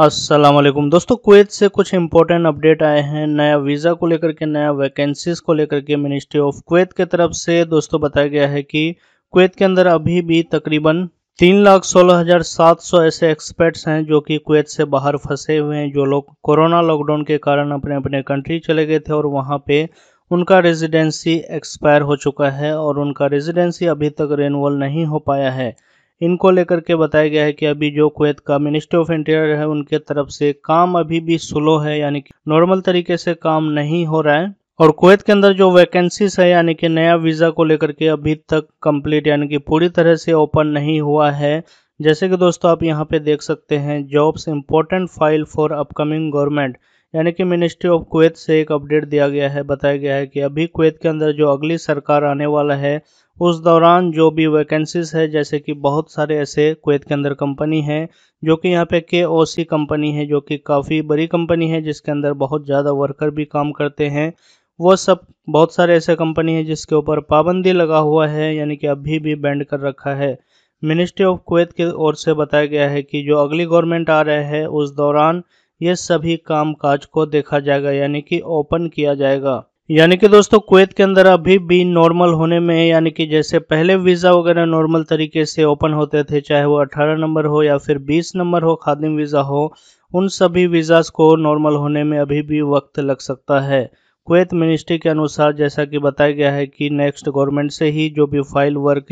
असलम दोस्तों कुवैत से कुछ इम्पोर्टेंट अपडेट आए हैं नया वीज़ा को लेकर के नया वैकेंसीज को लेकर के मिनिस्ट्री ऑफ कुवैत के तरफ से दोस्तों बताया गया है कि कुवैत के अंदर अभी भी तकरीबन तीन लाख सोलह हज़ार सात सौ ऐसे एक्सपर्ट्स हैं जो कि कुवैत से बाहर फंसे हुए हैं जो लोग कोरोना लॉकडाउन के कारण अपने अपने कंट्री चले गए थे और वहाँ पे उनका रेजिडेंसी एक्सपायर हो चुका है और उनका रेजिडेंसी अभी तक रेनवल नहीं हो पाया है इनको लेकर के बताया गया है कि अभी जो कुवैत का मिनिस्ट्री ऑफ इंटीरियर है उनके तरफ से काम अभी भी स्लो है यानी कि नॉर्मल तरीके से काम नहीं हो रहा है और कुवैत के अंदर जो वैकेंसीज है यानी कि नया वीज़ा को लेकर के अभी तक कंप्लीट यानी कि पूरी तरह से ओपन नहीं हुआ है जैसे कि दोस्तों आप यहाँ पे देख सकते हैं jobs important file for upcoming government यानी कि मिनिस्ट्री ऑफ कुवैत से एक अपडेट दिया गया है बताया गया है कि अभी कुवैत के अंदर जो अगली सरकार आने वाला है उस दौरान जो भी वैकेंसीज है जैसे कि बहुत सारे ऐसे कुवैत के अंदर कंपनी है जो कि यहाँ पे के ओ सी कंपनी है जो कि काफ़ी बड़ी कंपनी है जिसके अंदर बहुत ज़्यादा वर्कर भी काम करते हैं वो सब बहुत सारे ऐसे कंपनी है जिसके ऊपर पाबंदी लगा हुआ है यानी कि अभी भी बैंड कर रखा है मिनिस्ट्री ऑफ कुवैत की ओर से बताया गया है कि जो अगली गवर्नमेंट आ रहे हैं उस दौरान ये सभी काम काज को देखा जाएगा यानी कि ओपन किया जाएगा यानी कि दोस्तों कुवैत के अंदर अभी भी नॉर्मल होने में है यानी कि जैसे पहले वीज़ा वगैरह नॉर्मल तरीके से ओपन होते थे चाहे वो 18 नंबर हो या फिर 20 नंबर हो खादिम वीज़ा हो उन सभी वीजा को नॉर्मल होने में अभी भी वक्त लग सकता है कुवैत मिनिस्ट्री के अनुसार जैसा कि बताया गया है कि नेक्स्ट गवर्नमेंट से ही जो भी फाइल वर्क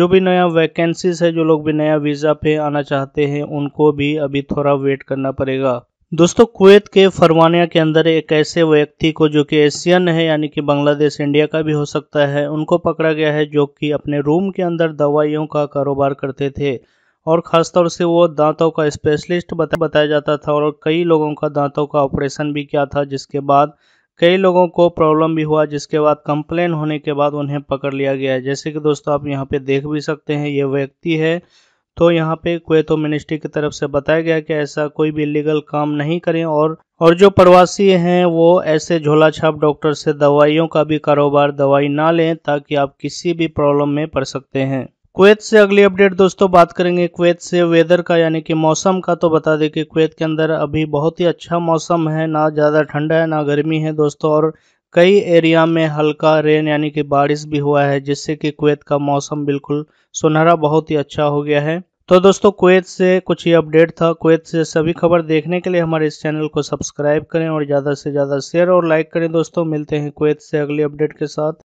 जो भी नया वैकेंसीज है जो लोग भी नया वीज़ा पे आना चाहते हैं उनको भी अभी थोड़ा वेट करना पड़ेगा दोस्तों कुवैत के फरमानिया के अंदर एक ऐसे व्यक्ति को जो कि एशियन है यानी कि बांग्लादेश इंडिया का भी हो सकता है उनको पकड़ा गया है जो कि अपने रूम के अंदर दवाइयों का कारोबार करते थे और ख़ासतौर से वो दांतों का स्पेशलिस्ट बता, बताया जाता था और कई लोगों का दांतों का ऑपरेशन भी किया था जिसके बाद कई लोगों को प्रॉब्लम भी हुआ जिसके बाद कंप्लेन होने के बाद उन्हें पकड़ लिया गया है जैसे कि दोस्तों आप यहाँ पर देख भी सकते हैं ये व्यक्ति है तो यहाँ पे कुवैतो मिनिस्ट्री की तरफ से बताया गया कि ऐसा कोई भी इलीगल काम नहीं करें और और जो प्रवासी हैं वो ऐसे झोला छाप डॉक्टर से दवाइयों का भी कारोबार दवाई ना लें ताकि आप किसी भी प्रॉब्लम में पड़ सकते हैं कुवैत से अगली अपडेट दोस्तों बात करेंगे कुवैत से वेदर का यानी कि मौसम का तो बता दें कि कुवैत के अंदर अभी बहुत ही अच्छा मौसम है ना ज़्यादा ठंडा है ना गर्मी है दोस्तों और कई एरिया में हल्का रेन यानी कि बारिश भी हुआ है जिससे कि कुवैत का मौसम बिल्कुल सुनहरा बहुत ही अच्छा हो गया है तो दोस्तों कुवैत से कुछ ही अपडेट था कुवैत से सभी खबर देखने के लिए हमारे इस चैनल को सब्सक्राइब करें और ज़्यादा से ज़्यादा शेयर और लाइक करें दोस्तों मिलते हैं कुवैत से अगली अपडेट के साथ